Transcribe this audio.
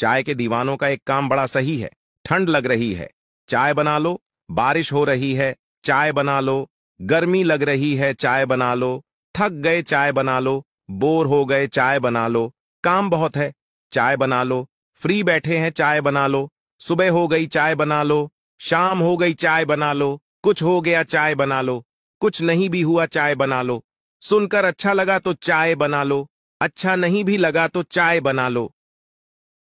चाय के दीवानों का एक काम बड़ा सही है ठंड लग रही है चाय बना लो बारिश हो रही है चाय बना लो गर्मी लग रही है चाय बना लो थक गए चाय बना लो बोर हो गए चाय बना लो काम बहुत है चाय बना लो फ्री बैठे हैं चाय बना लो सुबह हो गई चाय बना लो शाम हो गई चाय बना लो कुछ हो गया चाय बना लो कुछ नहीं भी हुआ चाय बना लो सुनकर अच्छा लगा तो चाय बना लो अच्छा नहीं भी लगा तो चाय बना लो